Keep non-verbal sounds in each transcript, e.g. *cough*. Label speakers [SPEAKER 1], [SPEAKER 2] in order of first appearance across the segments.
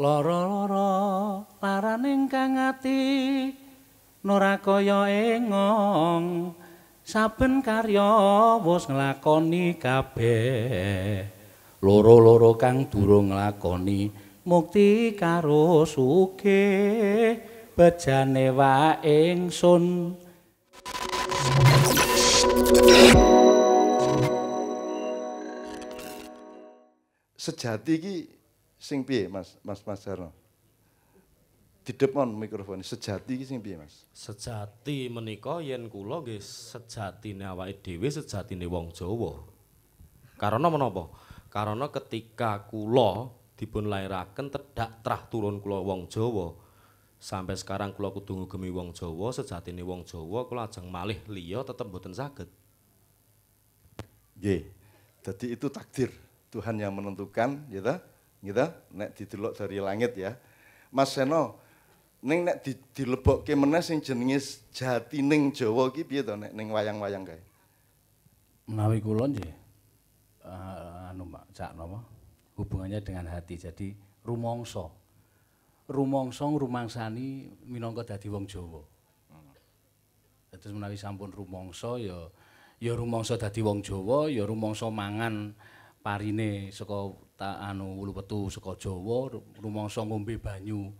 [SPEAKER 1] loro-loro laran ingkang ati nora kaya engong saben karya wis nglakoni kabeh loro-loro kang durung nglakoni mukti karo suke bejane wae
[SPEAKER 2] ingsun sejati iki sing piye Mas Mas Mas di depan mikrofon sejati iki sing piye Mas? Sejati
[SPEAKER 3] menika yen kula nggih sejatine awake dhewe sejatine wong Jawa. Karena menapa? Karena ketika kula dipun lairaken tedak trah turun kula wong Jawa. Sampai sekarang kula kudu ngugemi wong Jawa, sejatine wong Jawa kula ajeng malih liya tetep mboten saged.
[SPEAKER 2] Nggih. Jadi itu takdir Tuhan yang menentukan, ya gitu gitu nek didelok dari langit ya Mas Seno neng nek di, dilebokke meneh sing jenenge neng Jawa neng piye to nek neng wayang-wayang kae
[SPEAKER 1] menawi kula nggih
[SPEAKER 2] eh, anu Mbak Cak napa hubungannya dengan hati jadi
[SPEAKER 1] rumongso, rumongso, rumangsani minangka dadi wong Jawa terus menawi sampun rumongso, ya ya rumangsa dadi wong Jawa ya rumangsa mangan parine saka tak anu wulu petu saka Jawa rumangsa ngombe banyu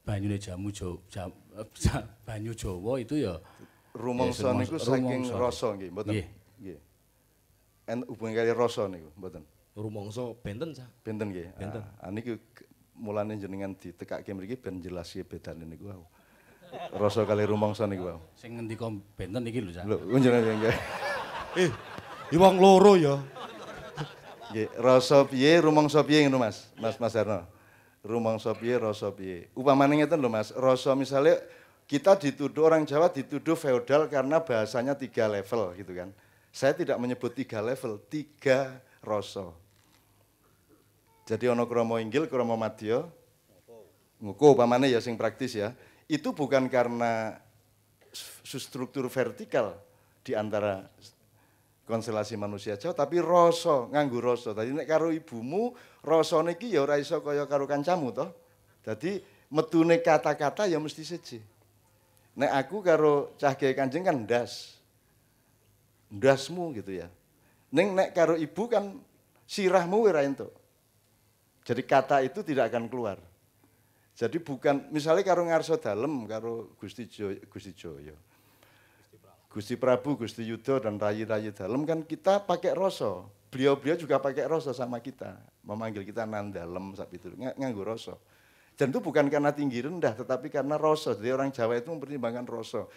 [SPEAKER 1] banyune jamu Jawa *laughs* banyu Jawa itu ya rumangsa niku saking rasa nggih mboten
[SPEAKER 2] nggih en hubungan kali rasa niku mboten rumangsa benten sa benten nggih benten ah, ah niku mulane jenengan ditekake mriki ben jelaske bedane niku aku rasa kali rumangsa niku aku sing ngendika benten iki lho sa lho njenengan nggih eh wong loro ya Nggih, rasa piye, rumangsa piye ngono Mas? Mas Mas rumong Rumangsa piye, rasa piye. Upamane ngeten lho Mas, rasa misalnya kita dituduh orang Jawa dituduh feodal karena bahasanya tiga level gitu kan. Saya tidak menyebut tiga level, tiga rasa. Jadi ono kromo inggil, kromo madya, ngoko upamane ya sing praktis ya. Itu bukan karena struktur vertikal di antara konstelasi manusia jauh, tapi rasa nganggu rasa. Tadi nek karo ibumu rasane iki ya ora iso kaya karo kancamu toh. Dadi metune kata-kata ya mesti seje. Nek aku karo cah Kiai Kanjeng kan ndas. Ndasmu gitu ya. Ning nek karo ibu kan sirahmu ora entuk. Jadi kata itu tidak akan keluar. Jadi bukan misalnya karo ngarso dalem karo Gusti Joyo, Gusti Joyo. Gusti Prabu, Gusti Yudo, dan rayi-rayi dalam kan kita pakai rasa. Beliau-beliau juga pakai rasa sama kita. Memanggil kita dalam saat itu, ng nganggu rasa. Dan itu bukan karena tinggi rendah, tetapi karena rasa. Jadi orang Jawa itu mempertimbangkan rasa.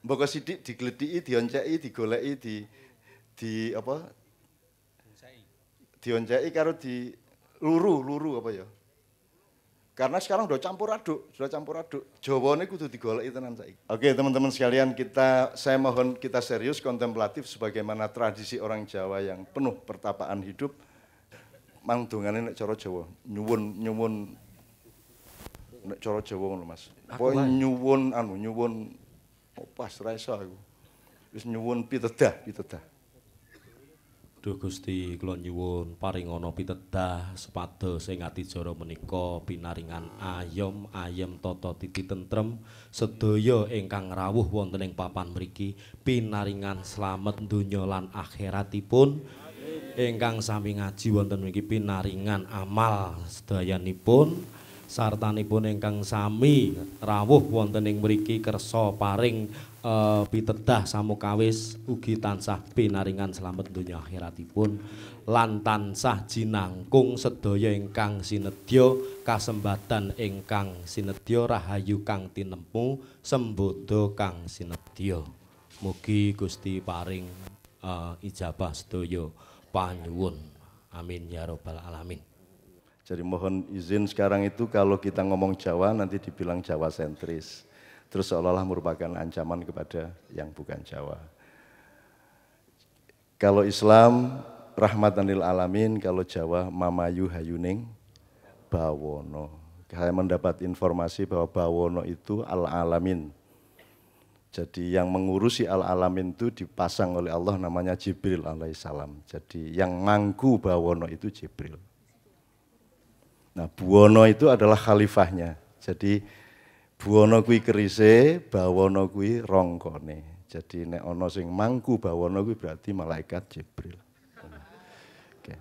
[SPEAKER 2] Mbok sidik digelediki, dioncai, digoleki, di di apa? Dioncai karo di luru, luru apa ya? Karena sekarang udah campur aduk, sudah campur aduk. Jawabannya kudu digolek itu nanti. Oke, teman-teman sekalian, kita saya mohon kita serius kontemplatif sebagaimana tradisi orang Jawa yang penuh pertapaan hidup. Mang dongane nek cara Jawa, nyuwun nyuwun nek cara Jawa ngono, Mas. Pokoke nyuwun anu nyuwun opas ra iso aku. Wis nyuwun pitedah, pitedah.
[SPEAKER 3] Duh Gusti kula nyuwun paring ana pitedah supados ing atijara menika pinaringan ayem ayem tata titi tentrem sedaya ingkang rawuh wonten ing papan mriki pinaringan slamet donya lan akhiratipun ingkang sami ngaji wonten mriki pinaringan amal sedayanipun sartanipun ingkang sami rawuh wonten ing mriki kersa paring uh, eh, pitedah samukawis ugi tansah pinaringan slamet dunia akhiratipun lan tansah jinangkung sedaya ingkang sinedya kasembatan ingkang sinedya rahayu kang tinemu sembodo kang sinedya mugi Gusti paring uh, ijabah
[SPEAKER 2] sedaya panyuwun amin ya robbal alamin jadi mohon izin sekarang itu kalau kita ngomong Jawa nanti dibilang Jawa sentris terus seolah-olah merupakan ancaman kepada yang bukan Jawa. Kalau Islam rahmatan lil alamin, kalau Jawa mamayu hayuning bawono. Saya mendapat informasi bahwa bawono itu al alamin. Jadi yang mengurusi al alamin itu dipasang oleh Allah namanya Jibril alaihissalam. Jadi yang mangku bawono itu Jibril. Nah, Buwono itu adalah khalifahnya. Jadi buono kuwi kerise, bawana kuwi rongkone. Jadi nek ono sing mangku bawono kuwi berarti malaikat Jibril. Okay.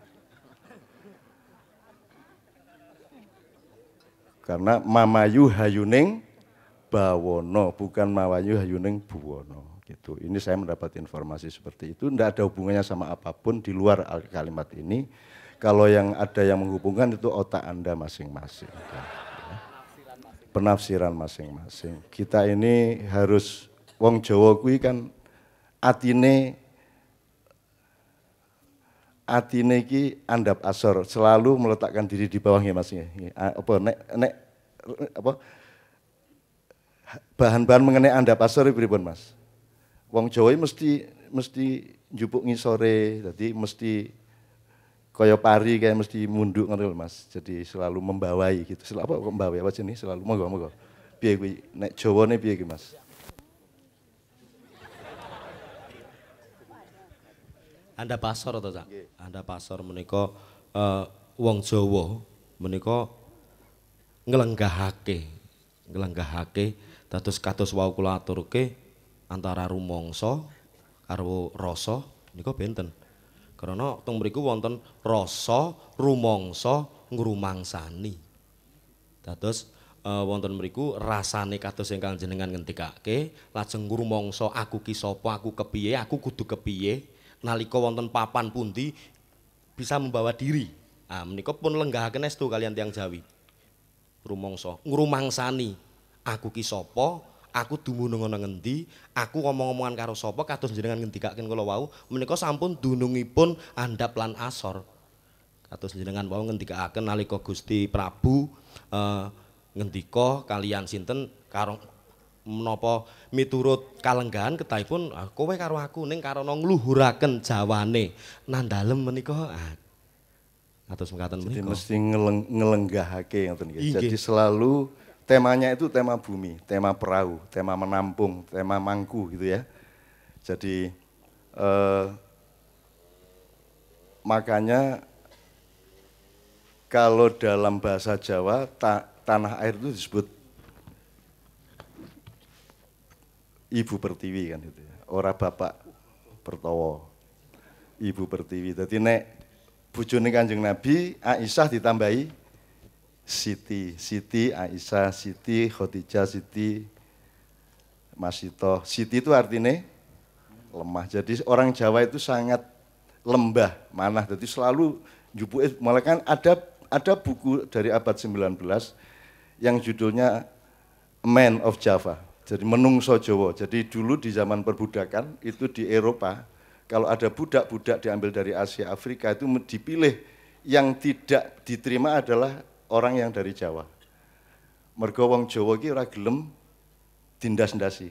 [SPEAKER 2] Karena mamayu hayuning bawono, bukan mawayu hayuning buwono. Gitu. Ini saya mendapat informasi seperti itu, tidak ada hubungannya sama apapun di luar kalimat ini. Kalau yang ada yang menghubungkan itu otak Anda masing-masing. Gitu penafsiran masing-masing. Kita ini harus wong Jawa kuwi kan atine atine iki andap asor, selalu meletakkan diri di bawahnya masnya iya. Apa nek nek apa bahan-bahan mengenai andap asor pripun Mas? Wong Jawa mesti mesti njupuk ngisore, jadi mesti koyo pari kayak mesti munduk ngono Mas. Jadi selalu membawai gitu. Selalu apa membawai apa jenis selalu monggo monggo. Piye kuwi nek Jawane piye kuwi Mas?
[SPEAKER 3] Anda pasor atau tak? Anda pasor menika uh, wong Jawa menika ngelenggahake ngelenggahake dados kados wau kula aturke antara rumangsa karo rasa niko benten. Karena teng mriku wonten rasa rumangsa ngrumangsani. Dados uh, wonten mriku rasane kados ingkang jenengan ngentikake, lajeng rumangsa aku ki sapa, aku kepiye, aku kudu kepiye nalika wonten papan pundi bisa membawa diri. Ah menika pun lenggahaken estu kalian tiang Jawi. Rumangsa ngrumangsani aku ki sapa, aku dumunung ana ngendi, aku ngomong-ngomongan karo sapa kados jenengan ngendikaken kula wau, menika sampun dunungipun andhap lan asor. Kados jenengan wau ngendikaken nalika Gusti Prabu eh, ngendika kalian sinten karo menapa miturut kalenggahan ketahipun pun, ah, kowe karo aku ning karana ngluhuraken jawane
[SPEAKER 2] nandalem menika ah, atus mekaten Jadi mesti ngeleng, ngelenggahake ngoten Jadi selalu temanya itu tema bumi, tema perahu, tema menampung, tema mangku gitu ya. Jadi eh, makanya kalau dalam bahasa Jawa ta tanah air itu disebut ibu pertiwi kan gitu. ya. Ora bapak pertowo. Ibu pertiwi. Jadi nek bojone Kanjeng Nabi Aisyah ditambahi Siti, Siti Aisyah, Siti Khadijah, Siti Masito. Siti itu artinya lemah. Jadi orang Jawa itu sangat lembah, manah. Jadi selalu jupu malah kan ada ada buku dari abad 19 yang judulnya Man of Java. Jadi menungso Jawa. Jadi dulu di zaman perbudakan itu di Eropa kalau ada budak-budak diambil dari Asia Afrika itu dipilih yang tidak diterima adalah orang yang dari Jawa. Mergo wong Jawa iki ora gelem tindas ndasi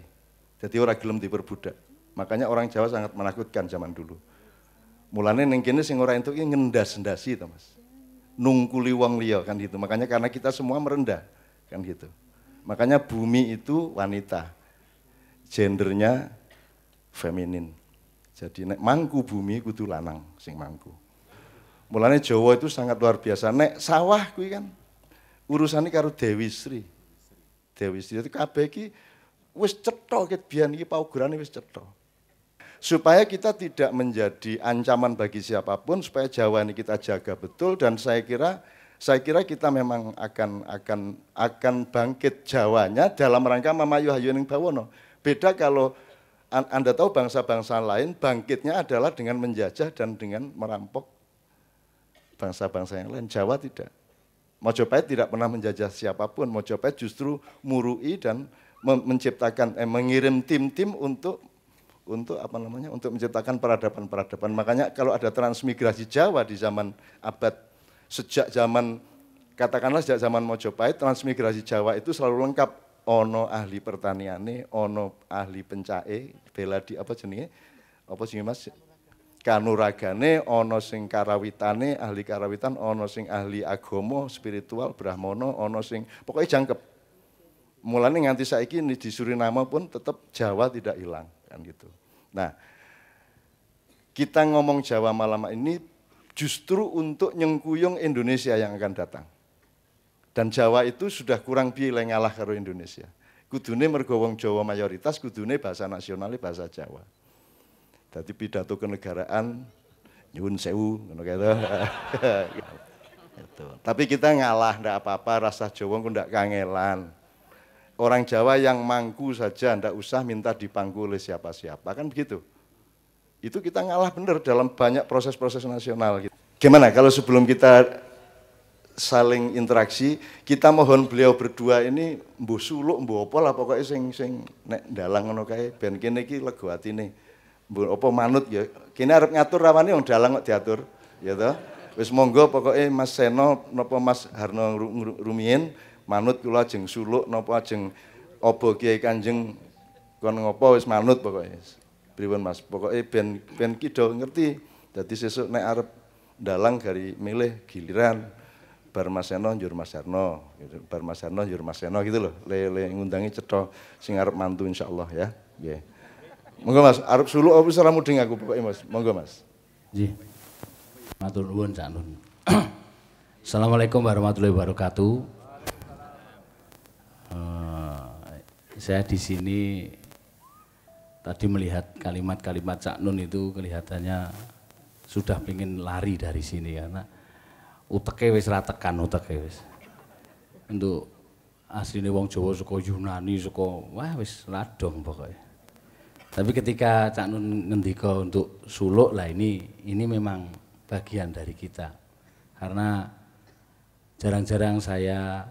[SPEAKER 2] Jadi ora gelem diperbudak. Makanya orang Jawa sangat menakutkan zaman dulu. Mulane ning kene sing ora entuk iki ngendas-ndasi to, Mas. Nungkuli wong liya kan gitu. Makanya karena kita semua merendah kan gitu. Makanya bumi itu wanita. Gendernya feminin. Jadi nek mangku bumi kudu lanang sing mangku. Mulanya Jawa itu sangat luar biasa. Nek sawah kuwi kan urusannya karo Dewi Sri. Dewi Sri itu kabeh iki wis cetha ket biyen iki paugerane wis cetha. Supaya kita tidak menjadi ancaman bagi siapapun, supaya Jawa ini kita jaga betul dan saya kira saya kira kita memang akan akan akan bangkit Jawanya dalam rangka memayu hayuning bawono. Beda kalau Anda tahu bangsa-bangsa lain bangkitnya adalah dengan menjajah dan dengan merampok bangsa-bangsa yang lain. Jawa tidak. Mojopahit tidak pernah menjajah siapapun. Mojopahit justru murui dan menciptakan eh, mengirim tim-tim untuk untuk apa namanya untuk menciptakan peradaban-peradaban. Makanya kalau ada transmigrasi Jawa di zaman abad sejak zaman katakanlah sejak zaman Mojopahit transmigrasi Jawa itu selalu lengkap ono ahli pertaniane, ono ahli pencae, bela di apa jenenge? Apa sih Mas? kanuragane ana sing karawitane ahli karawitan ana sing ahli agomo spiritual brahmana ana sing pokoknya jangkep mulane nganti saiki di Suriname pun tetap Jawa tidak hilang kan gitu nah kita ngomong Jawa malam ini justru untuk nyengkuyung Indonesia yang akan datang dan Jawa itu sudah kurang pilih ngalah karo Indonesia kudune mergo Jawa mayoritas kudune bahasa nasionalnya bahasa Jawa tapi pidato kenegaraan nyun sewu *laughs* gitu. Tapi kita ngalah ndak apa-apa rasa Jawa ku ndak kangelan. Orang Jawa yang mangku saja ndak usah minta dipangku oleh siapa-siapa kan begitu. Itu kita ngalah bener dalam banyak proses-proses nasional gitu. Gimana kalau sebelum kita saling interaksi, kita mohon beliau berdua ini mbuh suluk mbuh apa lah pokoknya sing sing nek dalang ngono kae ben kene iki apa manut ya. Kini arep ngatur rawane yang dalang kok diatur, ya toh. Wis monggo pokoknya Mas Seno napa Mas Harno rumiyin manut kula jeng suluk napa jeng obo Kiai Kanjeng kon ngopo wis manut pokoknya. Pripun Mas, pokoknya ben ben ki ngerti. Dadi sesuk nek arep dalang gari milih giliran bar Mas Seno njur Mas Harno, gitu. bar Mas Harno njur Mas Seno gitu loh. Le le ngundangi cetha sing arep mantu insyaallah ya. Nggih. Yeah. Monggo Mas, arep suluk apa ora mudeng aku Bapak Mas. Monggo Mas. Nggih. Matur nuwun sak nun.
[SPEAKER 1] *clears throat* Assalamualaikum warahmatullahi wabarakatuh. Uh, saya di sini tadi melihat kalimat-kalimat Cak Nun itu kelihatannya sudah pengen lari dari sini karena uteke wis ratekan uteke wis. Untuk asline wong Jawa suka Yunani suka wah wis radong pokoknya. Tapi ketika Cak Nun ngendika untuk suluk lah ini ini memang bagian dari kita. Karena jarang-jarang saya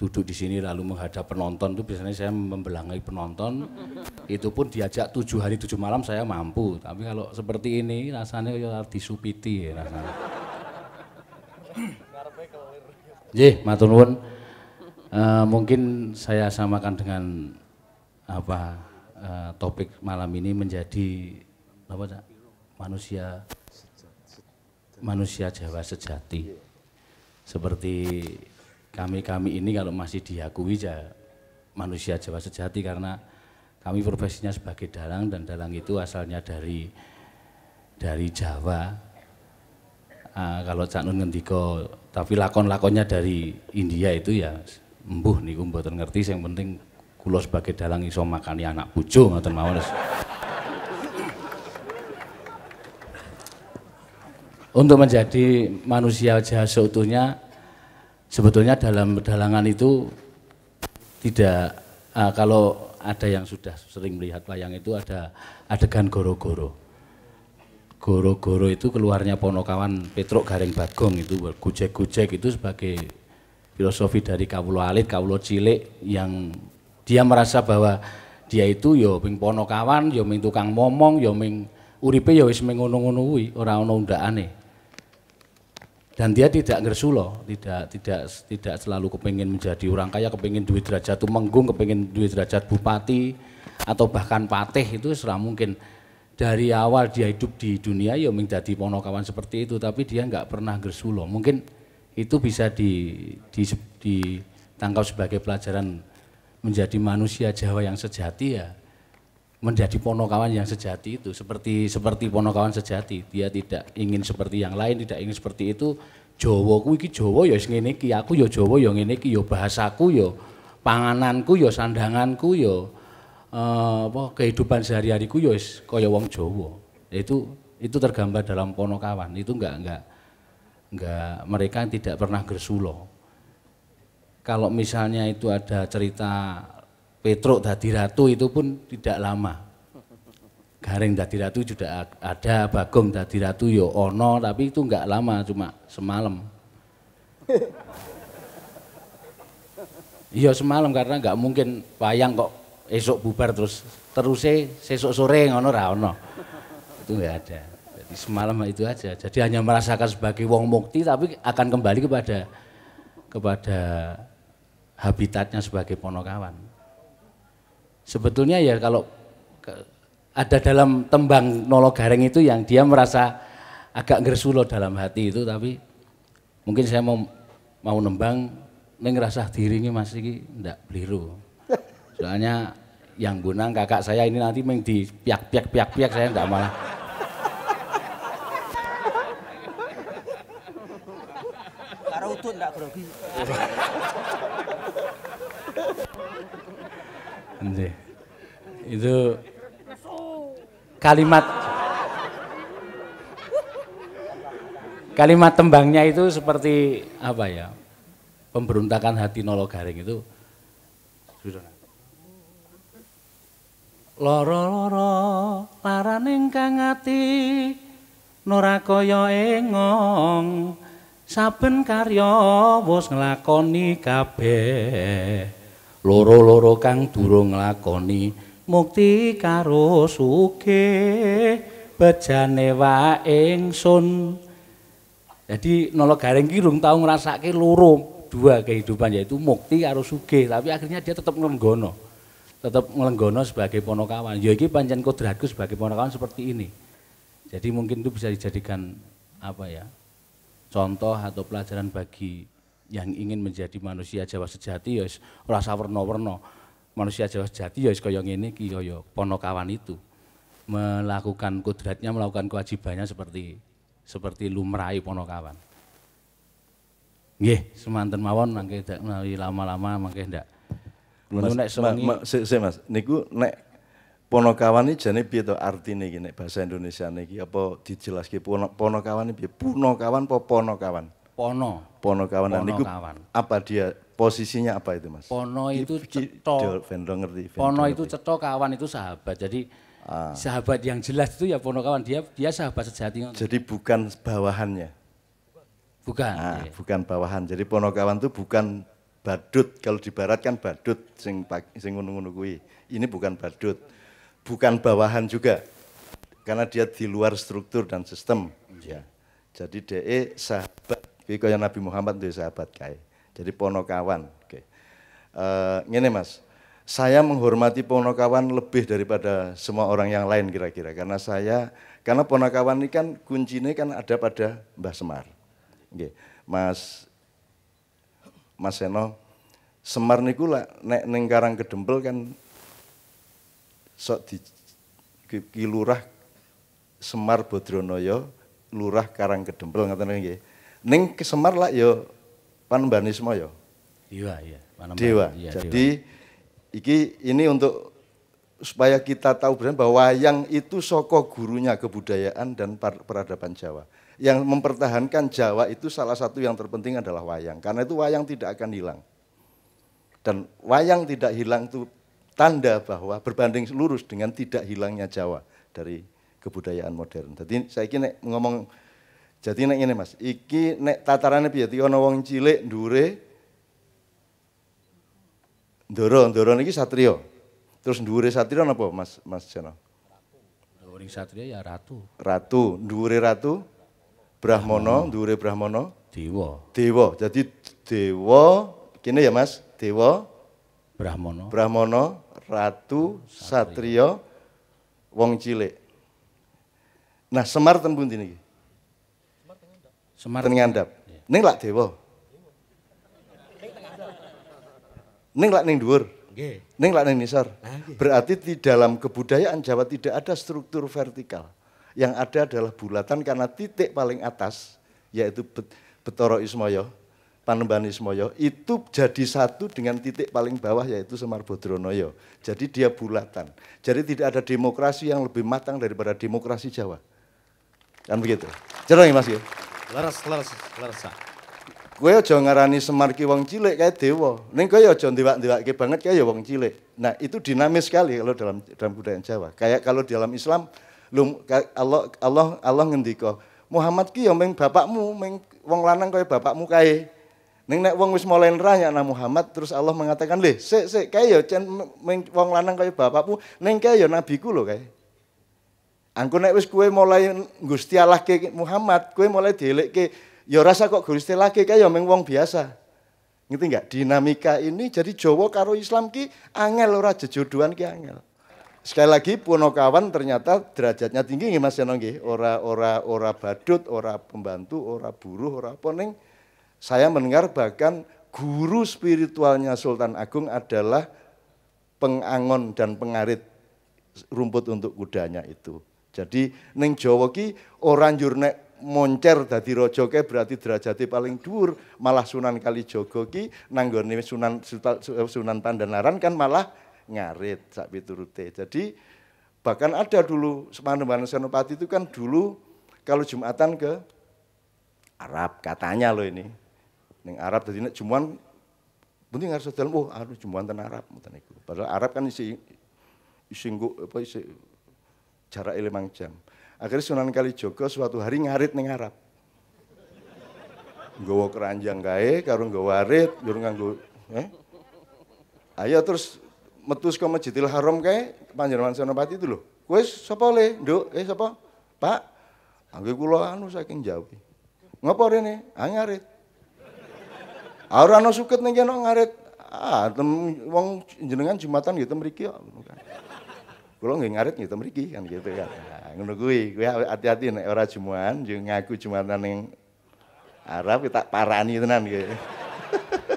[SPEAKER 1] duduk di sini lalu menghadap penonton itu biasanya saya membelangi penonton itu pun diajak tujuh hari tujuh malam saya mampu tapi kalau seperti ini rasanya ya disupiti ya rasanya Jih, matur nuwun. Uh, mungkin saya samakan dengan apa Eh, topik malam ini menjadi apa cak? manusia manusia Jawa sejati. Seperti kami-kami ini kalau masih diakui ya manusia Jawa sejati karena kami profesinya sebagai dalang dan dalang itu asalnya dari dari Jawa. Uh, kalau Cak Nun ngendiko, tapi lakon-lakonnya dari India itu ya embuh nih mboten ngerti yang penting kulo sebagai dalang iso makani anak bojo ngoten mawon. Untuk menjadi manusia jahat seutuhnya sebetulnya dalam pedalangan itu tidak uh, kalau ada yang sudah sering melihat wayang itu ada adegan goro-goro. Goro-goro itu keluarnya ponokawan Petruk Garing Bagong itu gujek-gujek itu sebagai filosofi dari Kawulo Alit, Kawulo Cilik yang dia merasa bahwa dia itu yo ya ping pono kawan, yo ya ming tukang momong, yo ya ming uripe yo wis ming ngono-ngono kuwi, ora ana undakane. Dan dia tidak ngersulo tidak tidak tidak selalu kepingin menjadi orang kaya, kepingin duit derajat menggung, kepingin duit derajat bupati atau bahkan patih itu serah mungkin dari awal dia hidup di dunia yo ming jadi pono kawan seperti itu tapi dia nggak pernah ngersulo Mungkin itu bisa di, di, ditangkap sebagai pelajaran menjadi manusia Jawa yang sejati ya menjadi ponokawan yang sejati itu seperti seperti ponokawan sejati dia tidak ingin seperti yang lain tidak ingin seperti itu Jawa ku iki Jawa ya sing ngene iki aku ya Jawa ya ngene iki ya bahasaku ya pangananku ya sandanganku ya eh, apa kehidupan sehari-hariku ya wis kaya wong Jawa itu itu tergambar dalam ponokawan itu enggak enggak enggak mereka tidak pernah gersulo kalau misalnya itu ada cerita Petruk dadi ratu itu pun tidak lama. Garing dadi ratu juga ada, Bagong dadi ratu yo ya ono, tapi itu enggak lama cuma semalam. Iya semalam karena enggak mungkin wayang kok esok bubar terus terus sesok sore ngono ra ono. Itu enggak ada. Jadi semalam itu aja. Jadi hanya merasakan sebagai wong mukti tapi akan kembali kepada kepada habitatnya sebagai ponokawan. Sebetulnya ya kalau ada dalam tembang Nolo Gareng itu yang dia merasa agak gersulo dalam hati itu tapi mungkin saya mau mau nembang ngerasa dirinya masih tidak ndak beliru. Soalnya yang gunang kakak saya ini nanti main di piak piak piak piak saya tidak malah. Karena utun tidak grogi. Itu kalimat kalimat tembangnya itu seperti apa ya? Pemberontakan hati Nolo Garing itu Loro loro laran kang ati nora engong saben karyo bos ngelakoni kabeh loro-loro kang durung lakoni mukti karo sugih bejane wae ingsun jadi nolo garing kirung tau ngrasake loro dua kehidupan yaitu mukti karo tapi akhirnya dia tetap ngelenggono, tetap ngelenggono sebagai ponokawan ya iki pancen kodratku sebagai ponokawan seperti ini jadi mungkin itu bisa dijadikan apa ya contoh atau pelajaran bagi yang ingin menjadi manusia Jawa sejati ya Rasa warna-warna Manusia Jawa sejati ya kaya ini iki kaya ya, ponokawan itu. Melakukan kudratnya melakukan kewajibannya seperti seperti lumrahi ponokawan. Nggih, semantan
[SPEAKER 2] mawon mangke ndak lama-lama mangke ndak. Mas, nek sewengi ma, ma, se, se, Mas, niku nek Ponokawan ini jadi piye to artine iki nek bahasa Indonesia niki apa dijelaske pono, ponokawan piye? Punokawan apa ponokawan? Pono. Pono kawan. Pono niku kawan. Apa dia posisinya apa itu mas? Pono itu ceto, Vendor ngerti. Pono itu
[SPEAKER 1] ceto kawan itu sahabat. Jadi ah. sahabat yang jelas itu ya Pono kawan dia dia sahabat sejati.
[SPEAKER 2] Jadi bukan bawahannya. Bukan. Nah, iya. Bukan bawahan. Jadi Pono kawan itu bukan badut. Kalau di barat kan badut sing sing ngunu Ini bukan badut. Bukan bawahan juga. Karena dia di luar struktur dan sistem. Ya. Jadi DE sahabat SB kaya Nabi Muhammad itu sahabat kaya. Jadi ponokawan. Oke. Okay. Uh, eh, Mas, saya menghormati ponokawan lebih daripada semua orang yang lain kira-kira karena saya karena ponokawan ini kan kuncinya kan ada pada Mbah Semar. Oke. Mas Mas Seno Semar niku lah nek ning Karang Kedempel kan sok di kilurah Semar Bodronoyo lurah Karang Kedempel ngoten nggih. Neng kesemar lah yo ya, panembanisme yo. Dewa ya, Dewa. Ya, iya, Jadi dewa. iki ini untuk supaya kita tahu benar bahwa wayang itu soko gurunya kebudayaan dan peradaban Jawa. Yang mempertahankan Jawa itu salah satu yang terpenting adalah wayang. Karena itu wayang tidak akan hilang. Dan wayang tidak hilang itu tanda bahwa berbanding lurus dengan tidak hilangnya Jawa dari kebudayaan modern. Jadi saya kira ngomong jadi nek ngene Mas, iki nek tatarane piye? Ana wong cilik Dure doro doro niki Satrio, Terus Dure Satrio apa Mas Mas Jana?
[SPEAKER 1] Ndure Satrio ya ratu.
[SPEAKER 2] Ratu, Dure ratu? Brahmono Dure Brahmono Dewa. Dewa. Jadi dewa kini ya Mas, dewa Brahmono Brahmono ratu, Satrio wong cilik. Nah, Semar tembun ini. Semar. Ten ngandhap. Iya. Ning lak dewa. Ning lak ning dhuwur. Nggih. Ning lak ning nisor. Ah, Berarti di dalam kebudayaan Jawa tidak ada struktur vertikal. Yang ada adalah bulatan karena titik paling atas yaitu Betoro Ismoyo, Panembahan Ismoyo itu jadi satu dengan titik paling bawah yaitu Semar Bodronoyo. Jadi dia bulatan. Jadi tidak ada demokrasi yang lebih matang daripada demokrasi Jawa. Kan begitu. Cerong Mas ya.
[SPEAKER 3] Leres, leres, leres.
[SPEAKER 2] Kowe aja ngarani Semar ki wong cilik kae dewa. Ning kowe aja ndewak-ndewake banget kayak ya wong cilik. Nah, itu dinamis sekali kalau dalam dalam budaya Jawa. Kayak kalau di dalam Islam lum, Allah Allah Allah ngendika, Muhammad ki ya meng bapakmu, meng wong lanang kaya bapakmu kae. Ning nek wong wis mulai nerah ya Muhammad terus Allah mengatakan, "Lih, sik sik kae ya wong lanang kaya bapakmu, ning kae ya nabiku lho kae." Angku nek wis kue mulai Gusti Allah ke Muhammad, kue mulai ke ya rasa kok Gusti Allah ke kayak ya wong biasa. Ngerti enggak? Dinamika ini jadi Jawa karo Islam ki angel ora jejodohan ki angel. Sekali lagi kawan ternyata derajatnya tinggi nggih Mas Yono nggih. Ora ora ora badut, ora pembantu, ora buruh, ora apa saya mendengar bahkan guru spiritualnya Sultan Agung adalah pengangon dan pengarit rumput untuk kudanya itu. Jadi neng Jawa ki orang njur moncer dadi raja berarti derajati paling dur malah Sunan Kalijogo ki nanggone Sunan Sunan Pandanaran kan malah ngarit sak piturute. Jadi bahkan ada dulu Semanembana Senopati itu kan dulu kalau Jumatan ke Arab katanya loh ini. neng Arab jadi nek Juman penting harus dalam oh aduh Juman tanah Arab mutaniku. Padahal Arab kan isi isi apa isi jarak limang jam. Akhirnya Sunan Kalijogo suatu hari ngarit ning Arab. Gowo keranjang kae karung nggowo arit, durung nganggo eh? Ayo terus metus ke Masjidil Haram kae panjenengan Senopati itu lho. Kowe sapa le? Nduk, eh sapa? Pak. Angge kula anu saking jauh Ngopo rene? Ah ngarit. Ah, ora ana suket ning kene ngarit. Ah, wong jenengan Jumatan gitu mriki kok. Kulo nggak ngarit gitu mriki kan gitu kan. Nah, ngono kuwi, kuwi hati-hati nek ora jumuan yo ngaku jumuan ning Arab kita parani tenan gitu.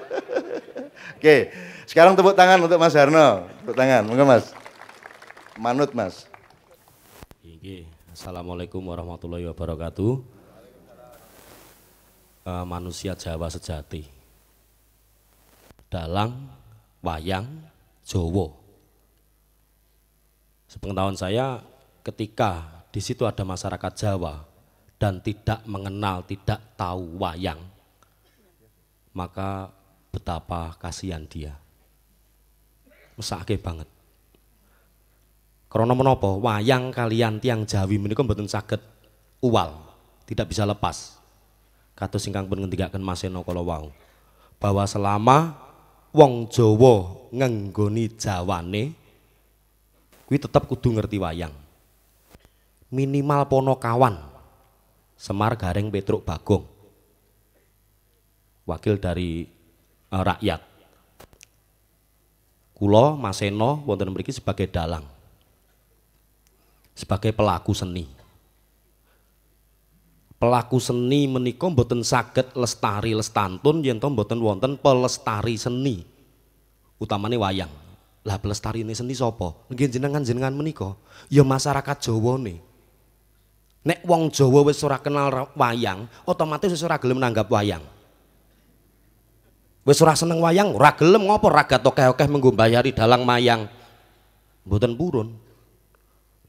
[SPEAKER 2] *laughs* Oke, sekarang tepuk tangan untuk Mas Harno. Tepuk tangan, monggo Mas. Manut Mas.
[SPEAKER 3] Oke, Assalamualaikum warahmatullahi wabarakatuh. Uh, manusia Jawa sejati. Dalang, wayang, Jowo. Sepengetahuan saya ketika di situ ada masyarakat Jawa dan tidak mengenal, tidak tahu wayang, maka betapa kasihan dia. Mesake banget. Krono menopo, wayang kalian tiang Jawi menikam betul sakit uwal, tidak bisa lepas. Kata singkang pun ngendikaken Mas Eno kala wau bahwa selama wong Jawa ngenggoni jawane kuwi tetep kudu ngerti wayang. Minimal Ponokawan. Semar Gareng Petruk Bagong. Wakil dari uh, rakyat. Kulo Maseno wonten mriki sebagai dalang. Sebagai pelaku seni. Pelaku seni menika mboten saged lestari lestantun yen to mboten wonten pelestari seni. Utamane wayang. Lah pelestari ini seni sopo gen jenengan jenengan meniko ya masyarakat jawa nih, Nek wong Jawa wis ora kenal wayang, otomatis wis ora gelem nanggap wayang. Wis ora seneng wayang, ora gelem ngopo raga okeh-okeh menggo dalang mayang. Mboten purun.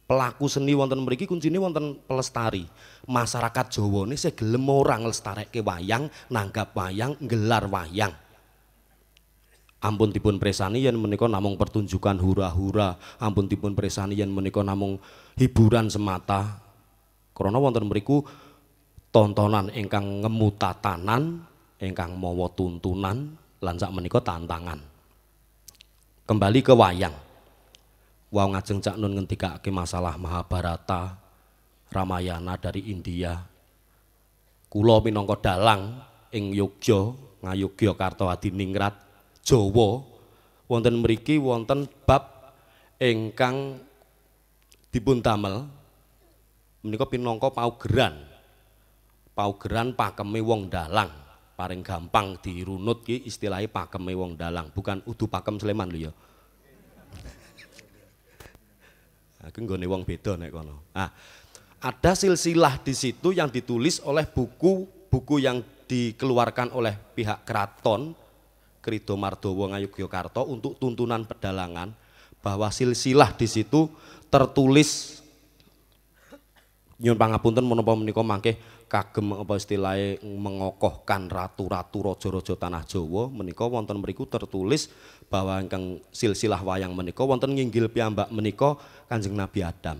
[SPEAKER 3] Pelaku seni wonten kunci kuncine wonten pelestari. Masyarakat jawa nih segelem orang lestarek ke wayang, nanggap wayang, gelar wayang. Ampun tipun presani yang menikah namung pertunjukan hura-hura, ampun tipun presani yang menikah namung hiburan semata. Karena wonten mriku tontonan engkang ngemu tatanan, engkang mawa tuntunan lan menikah tantangan. Kembali ke wayang. Wau ngajeng Cak Nun ngentika ke masalah Mahabharata, Ramayana dari India. kulominongko minongko dalang ing Yogya, Ngayogyakarta Ningrat. Jawa wonten mriki wonten bab ingkang dipuntamel menika pinangka paugeran. Paugeran pakeme wong dalang. paling gampang dirunut ki istilahnya pakeme wong dalang, bukan udu pakem Sleman lho ya. Aku nah, nggone wong beda nek kono. Ah, ada silsilah di situ yang ditulis oleh buku buku yang dikeluarkan oleh pihak keraton Krido Mardowo Ngayuk Yogyakarta untuk tuntunan pedalangan bahwa silsilah di situ tertulis nyun pangapunten menapa menika mangke kagem apa istilahnya mengokohkan ratu-ratu rojo rojo tanah Jawa menika wonten mriku tertulis bahwa ingkang silsilah wayang menika wonten nginggil piyambak menika Kanjeng Nabi Adam.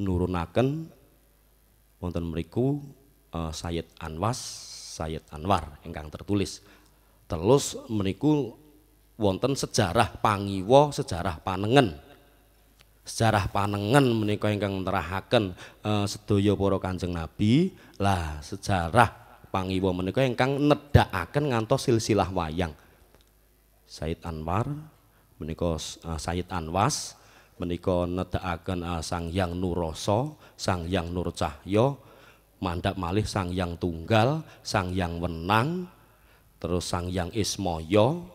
[SPEAKER 3] Nurunaken wonten mriku uh, eh, Sayyid Anwas Sayyid Anwar ingkang tertulis. Terus meniku wonten sejarah pangiwo, sejarah panengen. Sejarah panengen menika ingkang nerahaken e, sedaya para Kanjeng Nabi. Lah, sejarah pangiwo menika ingkang nedhakaken ngantos silsilah wayang. Sayyid Anwar menika uh, Sayyid Anwas menika nedhakaken uh, eh, Sang Hyang Nuroso, Sang Hyang Nur Cahya, mandak malih sang yang tunggal, sang yang wenang, terus sang yang ismoyo,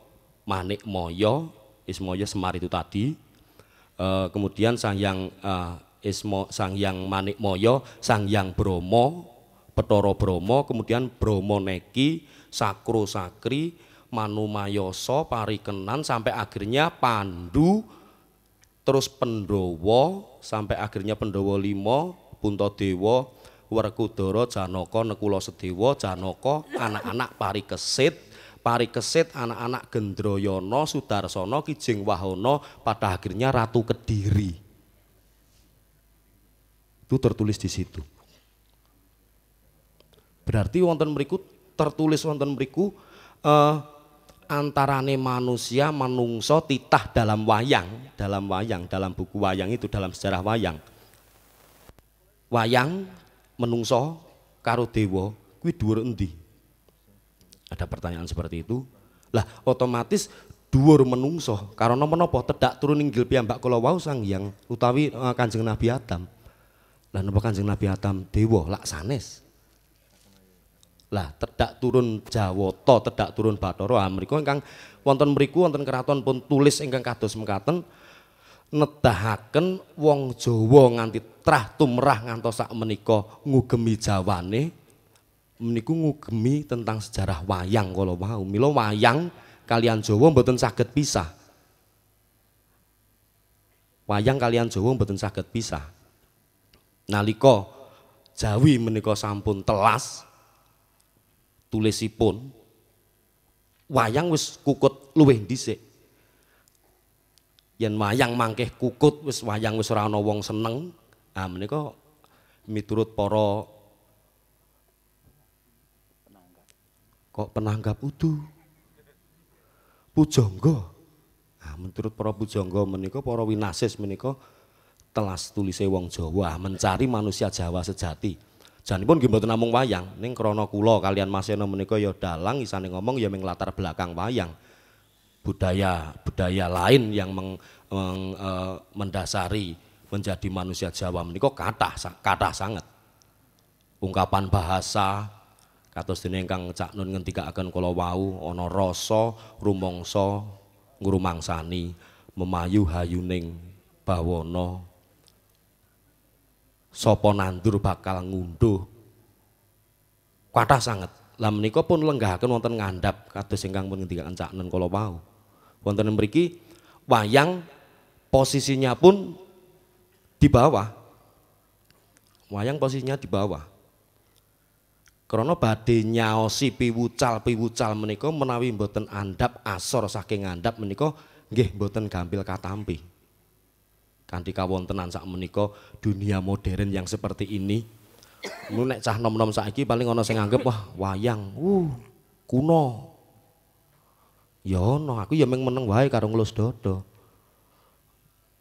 [SPEAKER 3] manik moyo, ismoyo semar itu tadi, e, kemudian sang yang e, ismo, sang yang manik moyo, sang yang bromo, petoro bromo, kemudian bromo neki, sakro sakri, manumayoso, kenan, sampai akhirnya pandu, terus pendowo, sampai akhirnya pendowo limo, punto dewo, Werkudara Janaka Nekula Sedewa Janaka anak-anak Parikesit Parikesit anak-anak Gendrayana Sudarsana Kijing Wahana pada akhirnya Ratu Kediri itu tertulis di situ berarti wonten berikut tertulis wonten berikut eh, antarane manusia manungso titah dalam wayang dalam wayang dalam buku wayang itu dalam sejarah wayang wayang menungso karo dewa kuwi dhuwur endi? Ada pertanyaan seperti itu. Lah otomatis dhuwur menungso karena menapa tedak turun inggil piyambak kula wau Sang yang utawi uh, Kanjeng Nabi Adam. Lah napa Kanjeng Nabi Adam dewa lak sanes. Lah tedak turun Jawata, tedak turun Bathara mriku ingkang wonten mriku wonten keraton pun tulis ingkang kados mekaten nedahaken wong Jawa nganti lumrah tumrah ngantos sak menika ngugemi jawane meniku ngugemi tentang sejarah wayang kalau mau milo wayang kalian jowo mboten saged pisah wayang kalian jowo mboten saged pisah nalika Jawi menika sampun telas tulisipun wayang wis kukut luwih dhisik yen wayang mangkeh kukut wis wayang wis ora ana wong seneng Ah menika miturut para kok penanggap udu pujangga ah menurut para pujangga menika para winasis menika telas tulise wong Jawa ah, mencari manusia Jawa sejati janipun nggih mboten namung wayang ning krana kula kalian masih Eno menika ya dalang isane ngomong ya ming latar belakang wayang budaya budaya lain yang meng, meng, e, mendasari menjadi manusia Jawa meniko kata kata sangat. Ungkapan bahasa kados dene kang Cak Nun akan kalau wau ana rasa rumangsa ngrumangsani memayu hayuning bawono sopo nandur bakal ngunduh kata sangat. Lah menikah pun lenggah ke wonten ngandap kados singkang pun ngendikaken Cak Nun kalau wau. Wonten mriki wayang posisinya pun di bawah. Wayang posisinya di bawah. Krono badhe nyaosi piwucal piwucal menika menawi mboten andap asor saking andap menika nggih mboten gampil katampi. Kanthi kawontenan sak menika dunia modern yang seperti ini Mun nek cah nom-nom saiki paling ana sing anggap wah wayang, uh kuno. Ya ana, aku ya meng meneng wae karo nglus dada.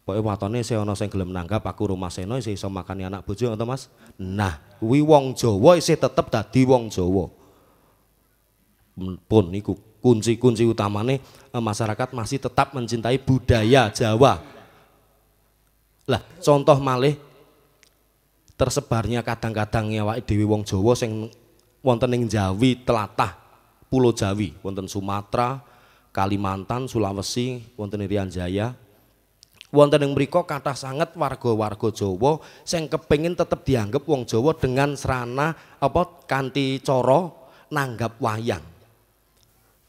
[SPEAKER 3] Pokoke watone sing ana sing gelem nanggap aku rumah seno isih iso makani anak bojo atau Mas. Nah, kuwi wong Jawa isih tetep dadi wong Jawa. Pun niku kunci-kunci utamane eh, masyarakat masih tetap mencintai budaya Jawa. Lah, contoh malih tersebarnya kadang-kadang awake -kadang dhewe wong Jawa sing wonten ing Jawi telatah Pulau Jawi, wonten Sumatera, Kalimantan, Sulawesi, wonten Irian Jaya, wonten yang mriku kata sangat warga-warga Jawa sing kepengin tetap dianggap wong Jawa dengan serana apa kanti coro, nanggap wayang.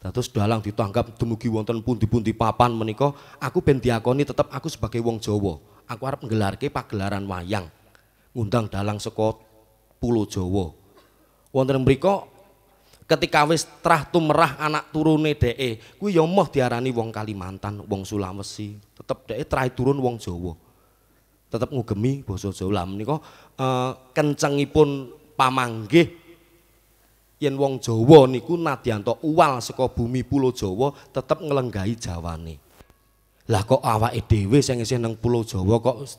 [SPEAKER 3] Terus dalang ditanggap demugi wonten pundi-pundi papan menika aku ben diakoni tetap aku sebagai wong Jawa. Aku harap menggelar ke pagelaran wayang. Ngundang dalang sekot Pulau Jawa. Wonten yang mriku ketika wis terah tumerah anak turune dheke kuwi ya moh diarani wong Kalimantan wong Sulawesi tetep dee trah turun wong Jawa tetep ngugemi basa Jawa lah menika uh, kencengipun pamanggih yen wong Jawa niku nadyanto uwal saka bumi pulau Jawa tetep ngelenggahi jawane lah kok awake dhewe sing isih nang pulau Jawa kok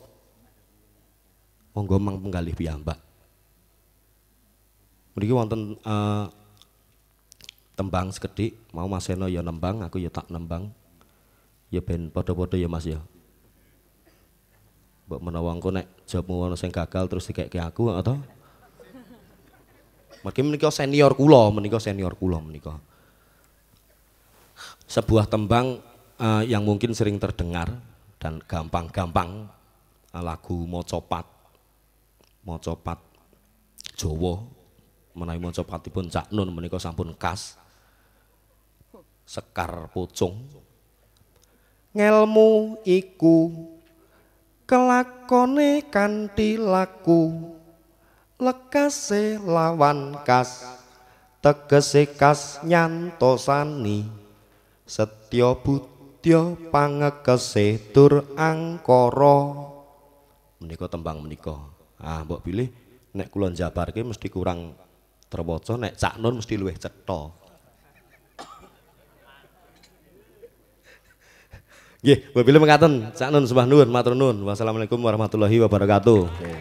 [SPEAKER 3] monggo mang penggalih piyambak mriki wonten e, tembang sekedik mau Mas Seno ya nembang aku ya tak nembang ya ben podo-podo ya Mas ya buat menawang engko nek jawabmu sing gagal terus kayak aku atau makin menikah senior kulo menikah senior kulo menikah sebuah tembang uh, yang mungkin sering terdengar dan gampang-gampang eh, lagu copat mocopat menaik menawi copat pun Cak Nun menikah sampun kas Sekar Pucung. Ngelmu iku kelakone kanthi laku lekase lawan kas tegese kas nyantosani setya budya pangekese tur angkara menika tembang menika ah mbok pilih nek kula jabarke mesti kurang terwaca nek cak mesti luwih cetha Nggih, mengatakan,
[SPEAKER 2] Cak Nun, sembah Nun, matur Nun, Wassalamualaikum warahmatullahi wabarakatuh. Oke. Okay.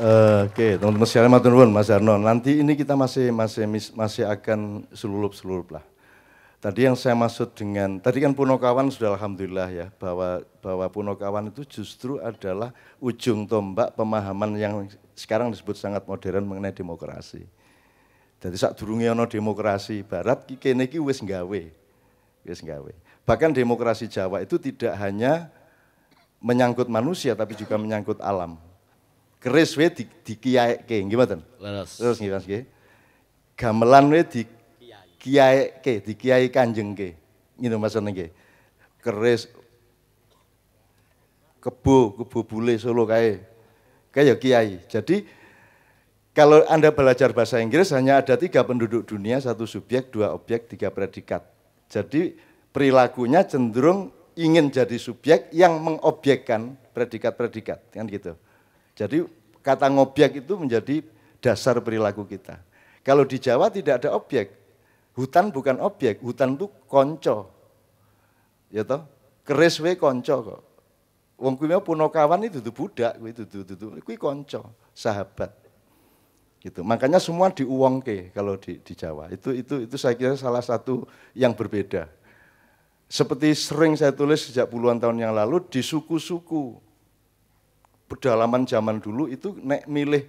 [SPEAKER 2] Uh, eh, okay. teman-teman sekalian matur Nun, Mas Arno. Nanti ini kita masih masih masih akan selulup-selulup lah. Tadi yang saya maksud dengan tadi kan punokawan sudah alhamdulillah ya bahwa bahwa punokawan itu justru adalah ujung tombak pemahaman yang sekarang disebut sangat modern mengenai demokrasi. Jadi saat durungnya ono demokrasi barat kini ki wis nggawe. Wis nggawe. Bahkan demokrasi Jawa itu tidak hanya menyangkut manusia tapi juga menyangkut alam. Keris we di, di kiai ke, gimana? Leres. Leres gimana sih? Gamelan we di kiai ke, di kiai kanjeng ke, gitu maksudnya ke. Keris kebo, kebo bule solo kayak kayak kiai. Jadi kalau Anda belajar bahasa Inggris hanya ada tiga penduduk dunia, satu subjek, dua objek, tiga predikat. Jadi perilakunya cenderung ingin jadi subjek yang mengobjekkan predikat-predikat kan gitu. Jadi kata ngobjek itu menjadi dasar perilaku kita. Kalau di Jawa tidak ada objek. Hutan bukan objek, hutan itu konco. Ya toh? Keris we konco kok. Wong kuwi punokawan itu tuh budak, kuwi itu tuh kuwi konco, sahabat. Gitu. Makanya semua diuwongke kalau di, di Jawa. Itu itu itu saya kira salah satu yang berbeda seperti sering saya tulis sejak puluhan tahun yang lalu di suku-suku pedalaman zaman dulu itu nek milih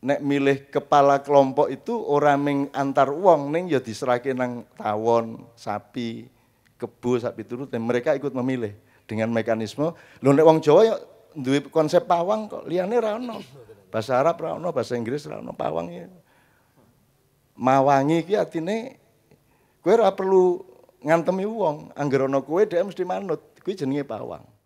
[SPEAKER 2] nek milih kepala kelompok itu orang yang antar uang yang ya diserahke nang tawon, sapi, kebu sapi turut dan mereka ikut memilih dengan mekanisme lo nek uang Jawa ya duit konsep pawang kok liane rano Bahasa Arab rano bahasa Inggris rano pawangnya pawang ya. Mawangi iki atine perlu ngantemi wong anggere ana kowe dhek mesti manut kuwi jenenge pawang